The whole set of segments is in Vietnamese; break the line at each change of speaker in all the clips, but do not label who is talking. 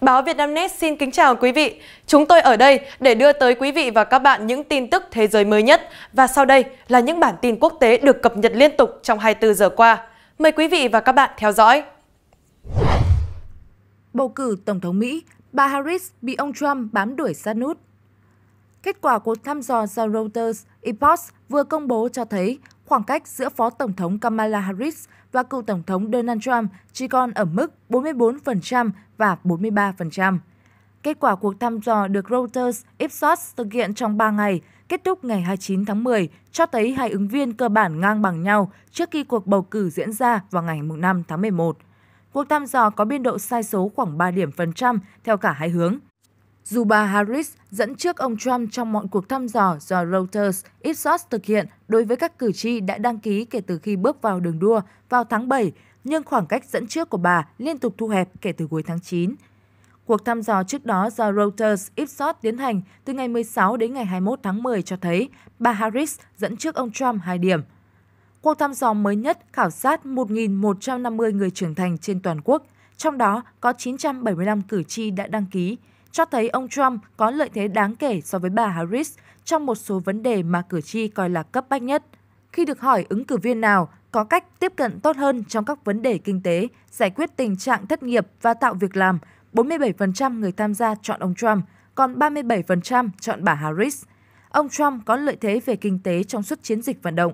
Báo Vietnamnet xin kính chào quý vị. Chúng tôi ở đây để đưa tới quý vị và các bạn những tin tức thế giới mới nhất và sau đây là những bản tin quốc tế được cập nhật liên tục trong 24 giờ qua. Mời quý vị và các bạn theo dõi. Bầu cử Tổng thống Mỹ, bà Harris bị ông Trump bám đuổi sát nút. Kết quả cuộc thăm dò do Reuters Ipsos vừa công bố cho thấy khoảng cách giữa Phó Tổng thống Kamala Harris và cựu Tổng thống Donald Trump chỉ còn ở mức 44% và 43%. Kết quả cuộc thăm dò được Reuters Ipsos thực hiện trong 3 ngày, kết thúc ngày 29 tháng 10, cho thấy hai ứng viên cơ bản ngang bằng nhau trước khi cuộc bầu cử diễn ra vào ngày 5 tháng 11. Cuộc thăm dò có biên độ sai số khoảng 3 điểm phần trăm theo cả hai hướng – dù bà Harris dẫn trước ông Trump trong mọi cuộc thăm dò do Reuters Ipsos thực hiện đối với các cử tri đã đăng ký kể từ khi bước vào đường đua vào tháng 7, nhưng khoảng cách dẫn trước của bà liên tục thu hẹp kể từ cuối tháng 9. Cuộc thăm dò trước đó do Reuters Ipsos tiến hành từ ngày 16 đến ngày 21 tháng 10 cho thấy bà Harris dẫn trước ông Trump 2 điểm. Cuộc thăm dò mới nhất khảo sát 1.150 người trưởng thành trên toàn quốc, trong đó có 975 cử tri đã đăng ký, cho thấy ông Trump có lợi thế đáng kể so với bà Harris trong một số vấn đề mà cử tri coi là cấp bách nhất. Khi được hỏi ứng cử viên nào có cách tiếp cận tốt hơn trong các vấn đề kinh tế, giải quyết tình trạng thất nghiệp và tạo việc làm, 47% người tham gia chọn ông Trump, còn 37% chọn bà Harris. Ông Trump có lợi thế về kinh tế trong suốt chiến dịch vận động.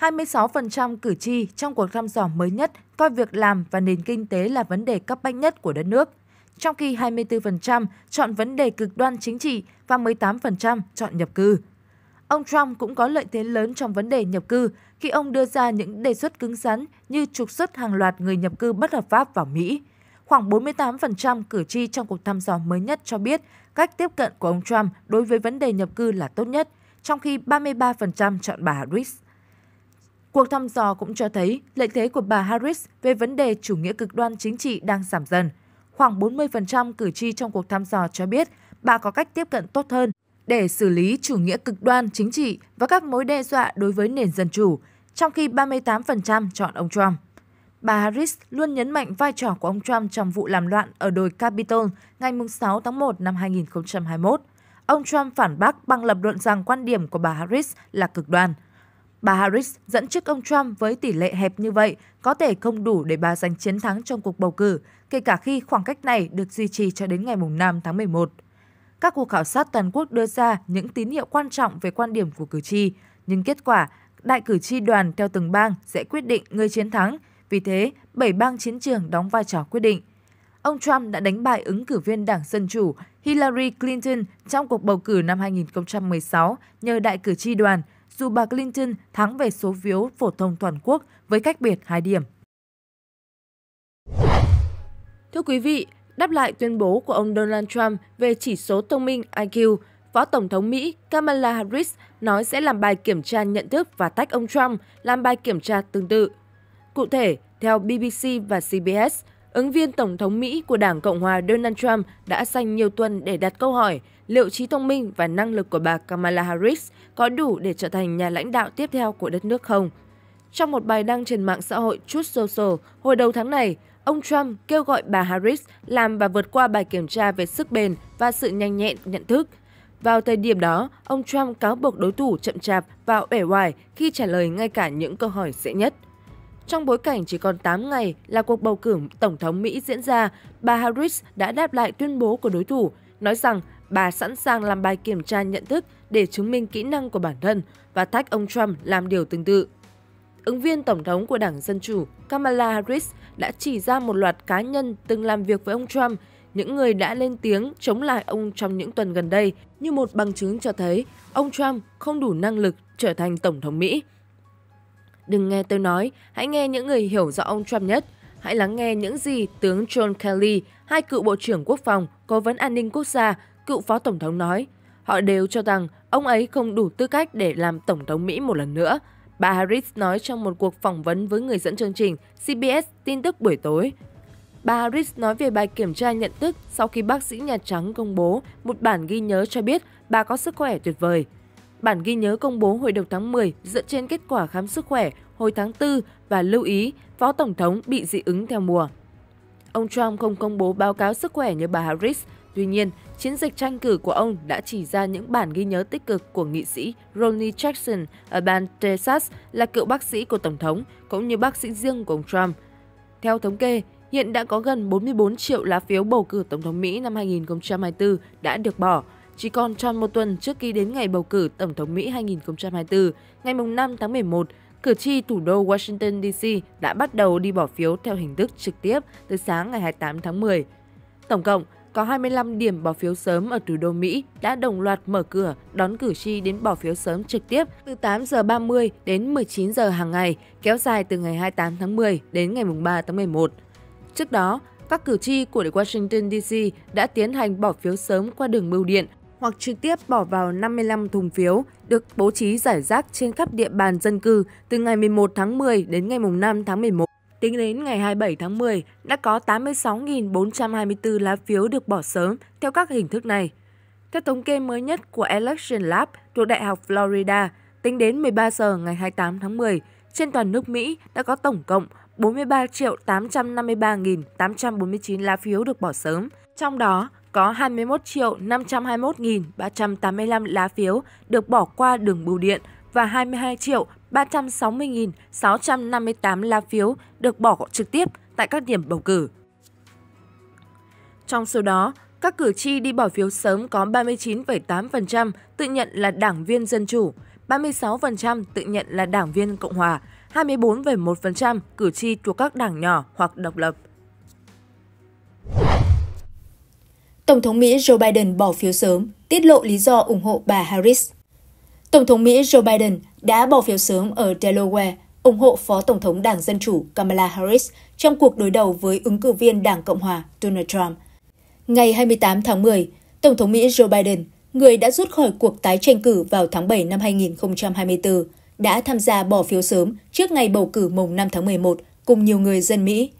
26% cử tri trong cuộc thăm dò mới nhất coi việc làm và nền kinh tế là vấn đề cấp bách nhất của đất nước – trong khi 24% chọn vấn đề cực đoan chính trị và 18% chọn nhập cư. Ông Trump cũng có lợi thế lớn trong vấn đề nhập cư khi ông đưa ra những đề xuất cứng rắn như trục xuất hàng loạt người nhập cư bất hợp pháp vào Mỹ. Khoảng 48% cử tri trong cuộc thăm dò mới nhất cho biết cách tiếp cận của ông Trump đối với vấn đề nhập cư là tốt nhất, trong khi 33% chọn bà Harris. Cuộc thăm dò cũng cho thấy lợi thế của bà Harris về vấn đề chủ nghĩa cực đoan chính trị đang giảm dần – khoảng 40% cử tri trong cuộc thăm dò cho biết bà có cách tiếp cận tốt hơn để xử lý chủ nghĩa cực đoan chính trị và các mối đe dọa đối với nền dân chủ, trong khi 38% chọn ông Trump. Bà Harris luôn nhấn mạnh vai trò của ông Trump trong vụ làm loạn ở đồi Capitol ngày 6 tháng 1 năm 2021. Ông Trump phản bác bằng lập luận rằng quan điểm của bà Harris là cực đoan. Bà Harris dẫn trước ông Trump với tỷ lệ hẹp như vậy có thể không đủ để bà giành chiến thắng trong cuộc bầu cử, kể cả khi khoảng cách này được duy trì cho đến ngày 5 tháng 11. Các cuộc khảo sát toàn quốc đưa ra những tín hiệu quan trọng về quan điểm của cử tri, nhưng kết quả đại cử tri đoàn theo từng bang sẽ quyết định người chiến thắng, vì thế bảy bang chiến trường đóng vai trò quyết định. Ông Trump đã đánh bại ứng cử viên Đảng Dân Chủ Hillary Clinton trong cuộc bầu cử năm 2016 nhờ đại cử tri đoàn – dù bà Clinton thắng về số phiếu phổ thông toàn quốc với cách biệt 2 điểm. Thưa quý vị, đáp lại tuyên bố của ông Donald Trump về chỉ số thông minh IQ, Phó Tổng thống Mỹ Kamala Harris nói sẽ làm bài kiểm tra nhận thức và tách ông Trump làm bài kiểm tra tương tự. Cụ thể, theo BBC và CBS, ứng viên Tổng thống Mỹ của Đảng Cộng hòa Donald Trump đã dành nhiều tuần để đặt câu hỏi liệu trí thông minh và năng lực của bà Kamala Harris có đủ để trở thành nhà lãnh đạo tiếp theo của đất nước không? Trong một bài đăng trên mạng xã hội Truth Social hồi đầu tháng này, ông Trump kêu gọi bà Harris làm và vượt qua bài kiểm tra về sức bền và sự nhanh nhẹn nhận thức. Vào thời điểm đó, ông Trump cáo buộc đối thủ chậm chạp và uể oải khi trả lời ngay cả những câu hỏi dễ nhất. Trong bối cảnh chỉ còn 8 ngày là cuộc bầu cử Tổng thống Mỹ diễn ra, bà Harris đã đáp lại tuyên bố của đối thủ, nói rằng Bà sẵn sàng làm bài kiểm tra nhận thức để chứng minh kỹ năng của bản thân và thách ông Trump làm điều tương tự. Ứng viên Tổng thống của Đảng Dân Chủ Kamala Harris đã chỉ ra một loạt cá nhân từng làm việc với ông Trump, những người đã lên tiếng chống lại ông trong những tuần gần đây như một bằng chứng cho thấy ông Trump không đủ năng lực trở thành Tổng thống Mỹ. Đừng nghe tôi nói, hãy nghe những người hiểu rõ ông Trump nhất. Hãy lắng nghe những gì tướng John Kelly, hai cựu Bộ trưởng Quốc phòng, Cố vấn An ninh Quốc gia cựu phó tổng thống nói, họ đều cho rằng ông ấy không đủ tư cách để làm tổng thống Mỹ một lần nữa. Bà Harris nói trong một cuộc phỏng vấn với người dẫn chương trình CBS tin tức buổi tối. Bà Harris nói về bài kiểm tra nhận thức sau khi bác sĩ Nhà Trắng công bố một bản ghi nhớ cho biết bà có sức khỏe tuyệt vời. Bản ghi nhớ công bố hồi đầu tháng 10 dựa trên kết quả khám sức khỏe hồi tháng 4 và lưu ý Phó Tổng thống bị dị ứng theo mùa. Ông Trump không công bố báo cáo sức khỏe như bà Harris, Tuy nhiên, chiến dịch tranh cử của ông đã chỉ ra những bản ghi nhớ tích cực của nghị sĩ Ronnie Jackson ở bang Texas là cựu bác sĩ của Tổng thống cũng như bác sĩ riêng của ông Trump. Theo thống kê, hiện đã có gần 44 triệu lá phiếu bầu cử Tổng thống Mỹ năm 2024 đã được bỏ, chỉ còn tròn một tuần trước khi đến ngày bầu cử Tổng thống Mỹ 2024, ngày 5 tháng 11, cử tri thủ đô Washington D.C. đã bắt đầu đi bỏ phiếu theo hình thức trực tiếp từ sáng ngày 28 tháng 10. Tổng cộng, có 25 điểm bỏ phiếu sớm ở thủ đô Mỹ đã đồng loạt mở cửa đón cử tri đến bỏ phiếu sớm trực tiếp từ 8 giờ 30 đến 19 giờ hàng ngày, kéo dài từ ngày 28 tháng 10 đến ngày 3 tháng 11. Trước đó, các cử tri của Washington DC đã tiến hành bỏ phiếu sớm qua đường bưu điện hoặc trực tiếp bỏ vào 55 thùng phiếu được bố trí giải rác trên khắp địa bàn dân cư từ ngày 11 tháng 10 đến ngày 5 tháng 11. Tính đến ngày 27 tháng 10, đã có 86.424 lá phiếu được bỏ sớm theo các hình thức này. Theo thống kê mới nhất của Election Lab thuộc Đại học Florida, tính đến 13 giờ ngày 28 tháng 10, trên toàn nước Mỹ đã có tổng cộng 43 853.849 lá phiếu được bỏ sớm, trong đó có 21 521.385 lá phiếu được bỏ qua đường bưu điện và 22 triệu 360.658 lá phiếu được bỏ trực tiếp tại các điểm bầu cử. Trong số đó, các cử tri đi bỏ phiếu sớm có 39,8% tự nhận là đảng viên Dân Chủ, 36% tự nhận là đảng viên Cộng Hòa, 24,1% cử tri thuộc các đảng nhỏ hoặc độc lập.
Tổng thống Mỹ Joe Biden bỏ phiếu sớm, tiết lộ lý do ủng hộ bà Harris. Tổng thống Mỹ Joe Biden đã bỏ phiếu sớm ở Delaware ủng hộ Phó Tổng thống Đảng Dân Chủ Kamala Harris trong cuộc đối đầu với ứng cử viên Đảng Cộng Hòa Donald Trump. Ngày 28 tháng 10, Tổng thống Mỹ Joe Biden, người đã rút khỏi cuộc tái tranh cử vào tháng 7 năm 2024, đã tham gia bỏ phiếu sớm trước ngày bầu cử mùng 5 tháng 11 cùng nhiều người dân Mỹ.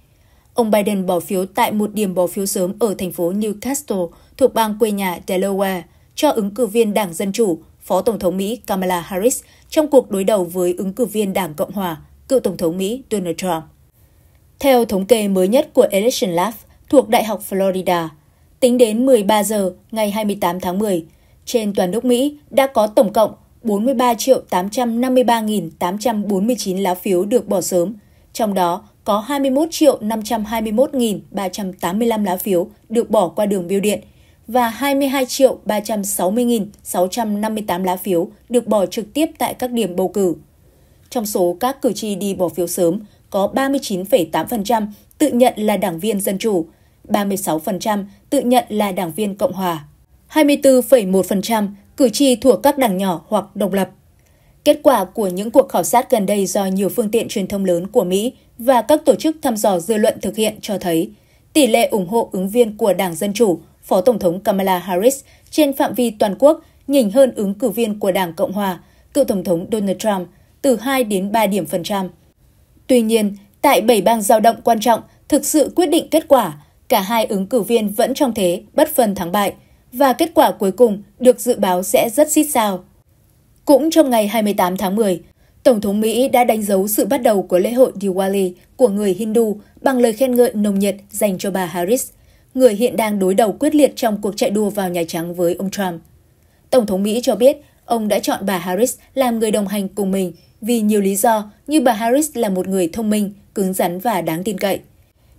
Ông Biden bỏ phiếu tại một điểm bỏ phiếu sớm ở thành phố Newcastle thuộc bang quê nhà Delaware cho ứng cử viên Đảng Dân Chủ Phó Tổng thống Mỹ Kamala Harris trong cuộc đối đầu với ứng cử viên Đảng Cộng Hòa, cựu Tổng thống Mỹ Donald Trump. Theo thống kê mới nhất của Election Lab thuộc Đại học Florida, tính đến 13 giờ ngày 28 tháng 10, trên toàn nước Mỹ đã có tổng cộng 43.853.849 lá phiếu được bỏ sớm, trong đó có 21.521.385 lá phiếu được bỏ qua đường biêu điện – và 22 triệu 360.658 lá phiếu được bỏ trực tiếp tại các điểm bầu cử. Trong số các cử tri đi bỏ phiếu sớm, có 39,8% tự nhận là đảng viên Dân Chủ, 36% tự nhận là đảng viên Cộng Hòa, 24,1% cử tri thuộc các đảng nhỏ hoặc độc lập. Kết quả của những cuộc khảo sát gần đây do nhiều phương tiện truyền thông lớn của Mỹ và các tổ chức thăm dò dư luận thực hiện cho thấy tỷ lệ ủng hộ ứng viên của Đảng Dân Chủ Phó Tổng thống Kamala Harris trên phạm vi toàn quốc nhỉnh hơn ứng cử viên của Đảng Cộng Hòa, cựu Tổng thống Donald Trump, từ 2 đến 3 điểm phần trăm. Tuy nhiên, tại 7 bang giao động quan trọng thực sự quyết định kết quả, cả hai ứng cử viên vẫn trong thế bất phân thắng bại và kết quả cuối cùng được dự báo sẽ rất xít sao. Cũng trong ngày 28 tháng 10, Tổng thống Mỹ đã đánh dấu sự bắt đầu của lễ hội Diwali của người Hindu bằng lời khen ngợi nồng nhiệt dành cho bà Harris – người hiện đang đối đầu quyết liệt trong cuộc chạy đua vào Nhà Trắng với ông Trump. Tổng thống Mỹ cho biết ông đã chọn bà Harris làm người đồng hành cùng mình vì nhiều lý do như bà Harris là một người thông minh, cứng rắn và đáng tin cậy.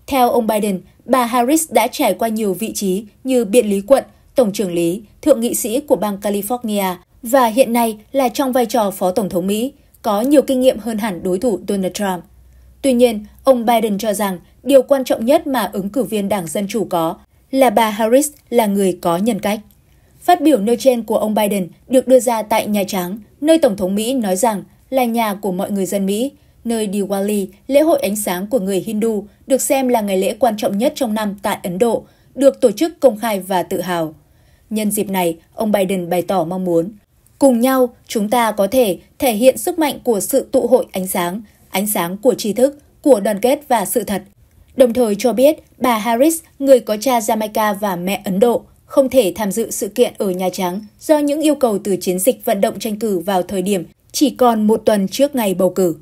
Theo ông Biden, bà Harris đã trải qua nhiều vị trí như biện lý quận, tổng trưởng lý, thượng nghị sĩ của bang California và hiện nay là trong vai trò phó tổng thống Mỹ, có nhiều kinh nghiệm hơn hẳn đối thủ Donald Trump. Tuy nhiên, ông Biden cho rằng điều quan trọng nhất mà ứng cử viên Đảng Dân Chủ có là bà Harris là người có nhân cách. Phát biểu nêu trên của ông Biden được đưa ra tại Nhà Trắng, nơi Tổng thống Mỹ nói rằng là nhà của mọi người dân Mỹ, nơi Diwali, lễ hội ánh sáng của người Hindu, được xem là ngày lễ quan trọng nhất trong năm tại Ấn Độ, được tổ chức công khai và tự hào. Nhân dịp này, ông Biden bày tỏ mong muốn Cùng nhau, chúng ta có thể thể hiện sức mạnh của sự tụ hội ánh sáng, ánh sáng của tri thức, của đoàn kết và sự thật, đồng thời cho biết bà Harris, người có cha Jamaica và mẹ Ấn Độ, không thể tham dự sự kiện ở Nhà Trắng do những yêu cầu từ chiến dịch vận động tranh cử vào thời điểm chỉ còn một tuần trước ngày bầu cử.